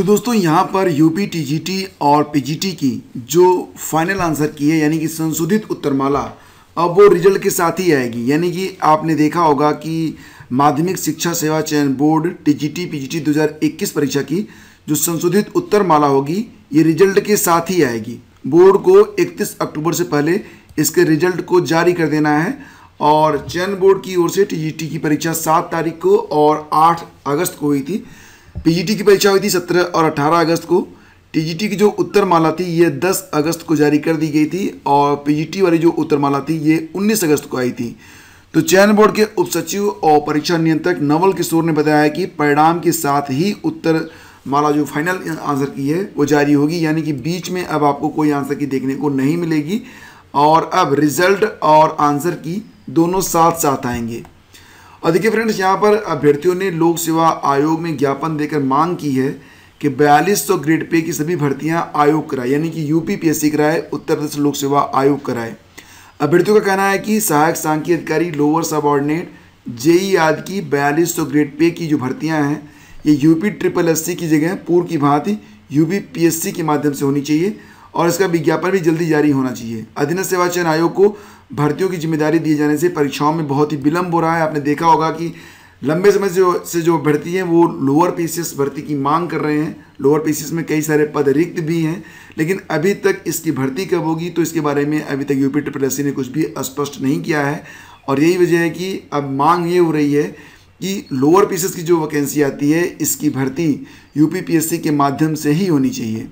तो दोस्तों यहाँ पर यूपी टीजीटी और पीजीटी की जो फाइनल आंसर की है यानी कि संशोधित उत्तरमाला अब वो रिजल्ट के साथ ही आएगी यानी कि आपने देखा होगा कि माध्यमिक शिक्षा सेवा चयन बोर्ड टीजीटी पीजीटी 2021 परीक्षा की जो संशोधित उत्तरमाला होगी ये रिजल्ट के साथ ही आएगी बोर्ड को 31 अक्टूबर से पहले इसके रिजल्ट को जारी कर देना है और चयन बोर्ड की ओर से टी की परीक्षा सात तारीख को और आठ अगस्त को हुई थी पीजीटी की परीक्षा हुई थी 17 और 18 अगस्त को टीजीटी की जो उत्तर माला थी ये 10 अगस्त को जारी कर दी गई थी और पीजीटी वाली जो उत्तर माला थी ये 19 अगस्त को आई थी तो चयन बोर्ड के उप सचिव और परीक्षा नियंत्रक नवल किशोर ने बताया कि परिणाम के साथ ही उत्तर माला जो फाइनल आंसर की है वो जारी होगी यानी कि बीच में अब आपको कोई आंसर की देखने को नहीं मिलेगी और अब रिजल्ट और आंसर की दोनों साथ साथ आएंगे और देखिए फ्रेंड्स यहाँ पर अभ्यर्थियों ने लोक सेवा आयोग में ज्ञापन देकर मांग की है कि बयालीस सौ ग्रेड पे की सभी भर्तियाँ आयोग कराए यानी कि यूपी पीएससी कराए उत्तर प्रदेश लोक सेवा आयोग कराए अभ्यर्थियों का कहना है कि सहायक सांख्यिकी अधिकारी लोअर ऑर्डिनेट जेई आदि की बयालीस सौ ग्रेड पे की जो भर्तियाँ हैं ये यूपी ट्रिपल एस की जगह पूर्व की भांति यूपी पीएससी के माध्यम से होनी चाहिए और इसका विज्ञापन भी जल्दी जारी होना चाहिए अधीन सेवा चयन आयोग को भर्तियों की जिम्मेदारी दिए जाने से परीक्षाओं में बहुत ही विलंब हो रहा है आपने देखा होगा कि लंबे समय से से जो भर्ती हैं वो लोअर पीसीएस भर्ती की मांग कर रहे हैं लोअर पीसीएस में कई सारे पद रिक्त भी हैं लेकिन अभी तक इसकी भर्ती कब होगी तो इसके बारे में अभी तक यूपी ट्रिपल एस ने कुछ भी स्पष्ट नहीं किया है और यही वजह है कि अब मांग ये हो रही है कि लोअर पीसीएस की जो वैकेंसी आती है इसकी भर्ती यू के माध्यम से ही होनी चाहिए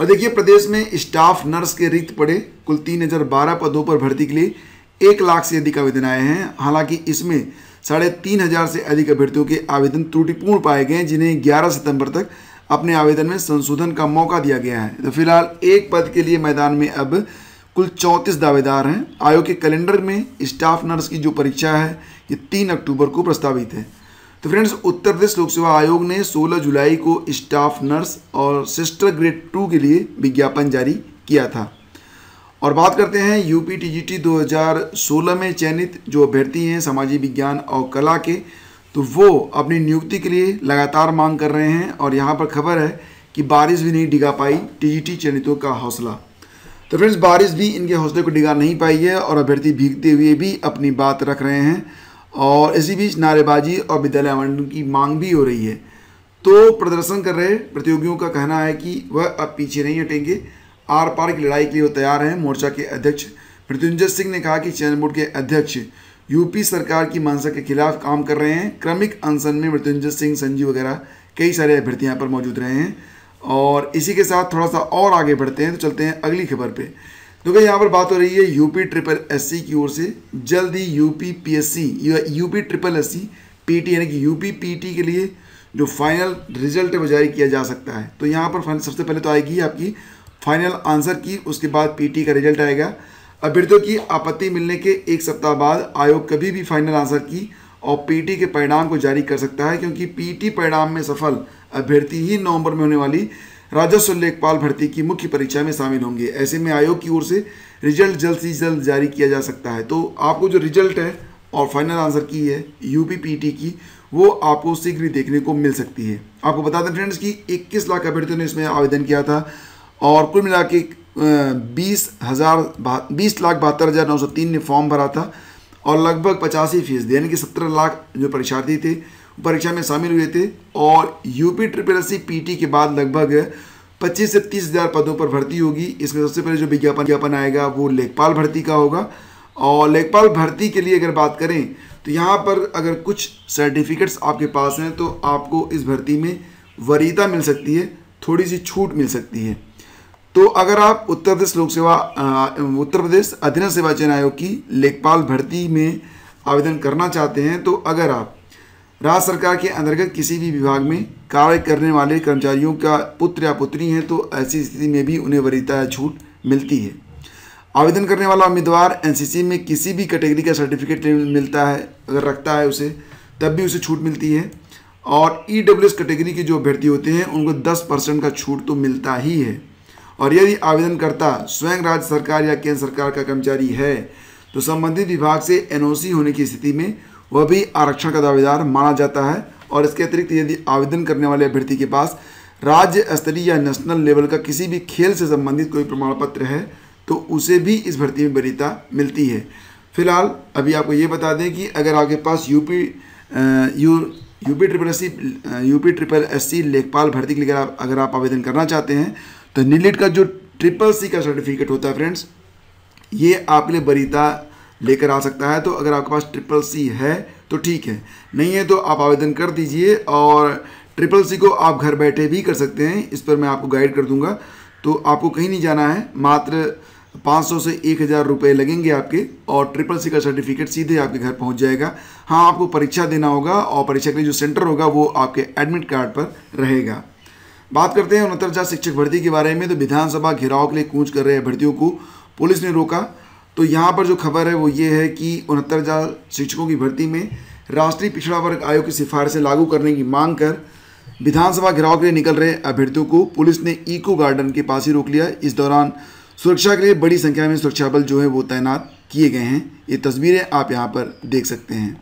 और देखिए प्रदेश में स्टाफ नर्स के रिक्त पड़े कुल तीन हज़ार बारह पदों पर भर्ती के लिए एक लाख से अधिक आवेदन आए हैं हालांकि इसमें साढ़े तीन हज़ार से अधिक अभ्यर्थियों के आवेदन त्रुटिपूर्ण पाए गए जिन्हें ग्यारह सितंबर तक अपने आवेदन में संशोधन का मौका दिया गया है तो फिलहाल एक पद के लिए मैदान में अब कुल चौंतीस दावेदार हैं आयोग के कैलेंडर में स्टाफ नर्स की जो परीक्षा है ये तीन अक्टूबर को प्रस्तावित है तो फ्रेंड्स उत्तर प्रदेश लोक सेवा आयोग ने 16 जुलाई को स्टाफ नर्स और सिस्टर ग्रेड टू के लिए विज्ञापन जारी किया था और बात करते हैं यूपी टीजीटी 2016 में चयनित जो अभ्यर्थी हैं सामाजिक विज्ञान और कला के तो वो अपनी नियुक्ति के लिए लगातार मांग कर रहे हैं और यहाँ पर खबर है कि बारिश भी नहीं डिगा पाई टीजीटी चयनितों का हौसला तो फ्रेंड्स बारिश भी इनके हौसले को डिगा नहीं पाई है और अभ्यर्थी भीगते हुए भी अपनी बात रख रहे हैं और इसी बीच नारेबाजी और विद्यालय आवंटन की मांग भी हो रही है तो प्रदर्शन कर रहे प्रतियोगियों का कहना है कि वह अब पीछे नहीं हटेंगे आर पार की लड़ाई के लिए वो तैयार हैं मोर्चा के अध्यक्ष मृत्युंजय सिंह ने कहा कि चयन बोर्ड के अध्यक्ष यूपी सरकार की मानसा के खिलाफ काम कर रहे हैं क्रमिक अनशन में मृत्युंजय सिंह संजीव वगैरह कई सारे अभ्यर्थी यहाँ पर मौजूद रहे हैं और इसी के साथ थोड़ा सा और आगे बढ़ते हैं तो चलते हैं अगली खबर पर तो भाई यहाँ पर बात हो रही है यूपी ट्रिपल एस की ओर से जल्द ही UP P S C UP triple S C P T यानी कि यूपी पी टी के लिए जो फाइनल रिजल्ट है वो जारी किया जा सकता है तो यहाँ पर सबसे पहले तो आएगी आपकी फाइनल आंसर की उसके बाद पीटी का रिजल्ट आएगा अभ्यर्थियों की आपत्ति मिलने के एक सप्ताह बाद आयोग कभी भी फाइनल आंसर की और टी के परिणाम को जारी कर सकता है क्योंकि टी परिणाम में सफल अभ्यर्थी ही नवंबर में होने वाली राजस्व लेखपाल भर्ती की मुख्य परीक्षा में शामिल होंगे ऐसे में आयोग की ओर से रिजल्ट जल्द से जल्द जारी किया जा सकता है तो आपको जो रिजल्ट है और फाइनल आंसर की है यूपीपीटी की वो आपको शीघ्र ही देखने को मिल सकती है आपको बता दें फ्रेंड्स कि 21 लाख अभ्यर्थियों ने इसमें आवेदन किया था और कुल मिला के बीस हज़ार बीस लाख बहत्तर हज़ार नौ सौ तीन ने फॉर्म भरा था और लगभग पचासी फीसदी यानी कि सत्रह लाख जो परीक्षार्थी थे परीक्षा में शामिल हुए थे और यूपी ट्रिपल एस पीटी के बाद लगभग 25 से तीस हज़ार पदों पर भर्ती होगी इसमें सबसे पहले जो विज्ञापन ज्ञापन आएगा वो लेखपाल भर्ती का होगा और लेखपाल भर्ती के लिए अगर बात करें तो यहाँ पर अगर कुछ सर्टिफिकेट्स आपके पास हैं तो आपको इस भर्ती में वरीयता मिल सकती है थोड़ी सी छूट मिल सकती है तो अगर आप उत्तर प्रदेश लोक सेवा उत्तर प्रदेश अधीन सेवा चयन आयोग की लेखपाल भर्ती में आवेदन करना चाहते हैं तो अगर आप राज्य सरकार के अंतर्गत किसी भी विभाग में कार्य करने वाले कर्मचारियों का पुत्र या पुत्री हैं तो ऐसी स्थिति में भी उन्हें वरीयता या छूट मिलती है आवेदन करने वाला उम्मीदवार एनसीसी में किसी भी कैटेगरी का सर्टिफिकेट मिलता है अगर रखता है उसे तब भी उसे छूट मिलती है और ई e कैटेगरी के जो अभ्यर्थी होते हैं उनको दस परसेंट का छूट तो मिलता ही है और यदि आवेदनकर्ता स्वयं राज्य सरकार या केंद्र सरकार का कर्मचारी है तो संबंधित विभाग से एनओसी होने की स्थिति में वह भी आरक्षण का दावेदार माना जाता है और इसके अतिरिक्त यदि आवेदन करने वाले अभ्यर्थी के पास राज्य स्तरीय या नेशनल लेवल का किसी भी खेल से संबंधित कोई प्रमाण पत्र है तो उसे भी इस भर्ती में वरीयता मिलती है फिलहाल अभी आपको ये बता दें कि अगर आपके पास UP U UP triple S C UP triple S C लेखपाल भर्ती के लिए अगर आप अगर आप आवेदन करना चाहते हैं तो नीलिट का जो ट्रिपल सी का सर्टिफिकेट होता है फ्रेंड्स ये आपके लिए वरीता लेकर आ सकता है तो अगर आपके पास ट्रिपल सी है तो ठीक है नहीं है तो आप आवेदन कर दीजिए और ट्रिपल सी को आप घर बैठे भी कर सकते हैं इस पर मैं आपको गाइड कर दूंगा तो आपको कहीं नहीं जाना है मात्र 500 से एक हज़ार रुपये लगेंगे आपके और ट्रिपल सी का सर्टिफिकेट सीधे आपके घर पहुंच जाएगा हाँ आपको परीक्षा देना होगा और परीक्षा के लिए जो सेंटर होगा वो आपके एडमिट कार्ड पर रहेगा बात करते हैं उनहत्तर शिक्षक भर्ती के बारे में तो विधानसभा घेराव के लिए कूच कर रहे भर्तियों को पुलिस ने रोका तो यहाँ पर जो खबर है वो ये है कि उनहत्तर हज़ार शिक्षकों की भर्ती में राष्ट्रीय पिछड़ा वर्ग आयोग की सिफारिशें लागू करने की मांग कर विधानसभा घेराव के लिए निकल रहे अभ्यर्थियों को पुलिस ने इको गार्डन के पास ही रोक लिया इस दौरान सुरक्षा के लिए बड़ी संख्या में सुरक्षा बल जो है वो तैनात किए गए हैं ये तस्वीरें आप यहाँ पर देख सकते हैं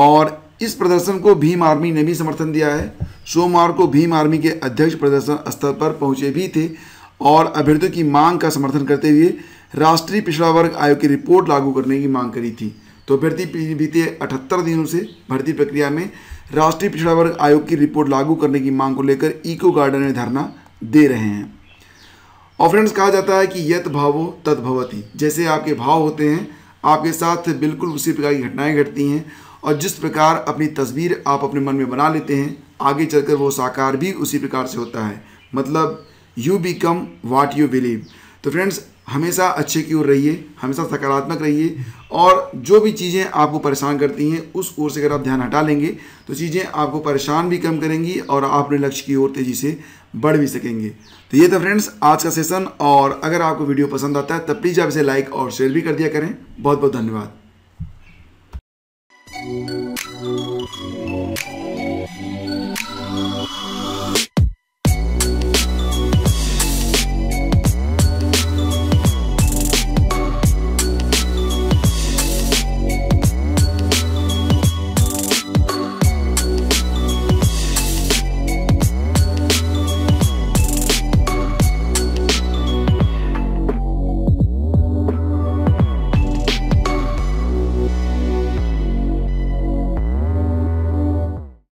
और इस प्रदर्शन को भीम आर्मी ने भी समर्थन दिया है सोमवार को भीम आर्मी के अध्यक्ष प्रदर्शन स्थल पर पहुंचे भी थे और अभ्यर्थियों की मांग का समर्थन करते हुए राष्ट्रीय पिछड़ा वर्ग आयोग की रिपोर्ट लागू करने की मांग करी थी तो अभ्यर्थी बीते अठहत्तर दिनों से भर्ती प्रक्रिया में राष्ट्रीय पिछड़ा वर्ग आयोग की रिपोर्ट लागू करने की मांग को लेकर इको गार्डन में धरना दे रहे हैं और फ्रेंड्स कहा जाता है कि यत भावो तत भवती जैसे आपके भाव होते हैं आपके साथ बिल्कुल उसी प्रकार की घटनाएं घटती हैं और जिस प्रकार अपनी तस्वीर आप अपने मन में बना लेते हैं आगे चलकर वो साकार भी उसी प्रकार से होता है मतलब you become what you believe तो फ्रेंड्स हमेशा अच्छे की ओर रहिए हमेशा सकारात्मक रहिए और जो भी चीज़ें आपको परेशान करती हैं उस ओर से अगर आप ध्यान हटा लेंगे तो चीज़ें आपको परेशान भी कम करेंगी और आप अपने लक्ष्य की ओर तेज़ी से बढ़ भी सकेंगे तो ये था फ्रेंड्स आज का सेशन और अगर आपको वीडियो पसंद आता है तब तो प्लीज़ आप इसे लाइक और शेयर भी कर दिया करें बहुत बहुत धन्यवाद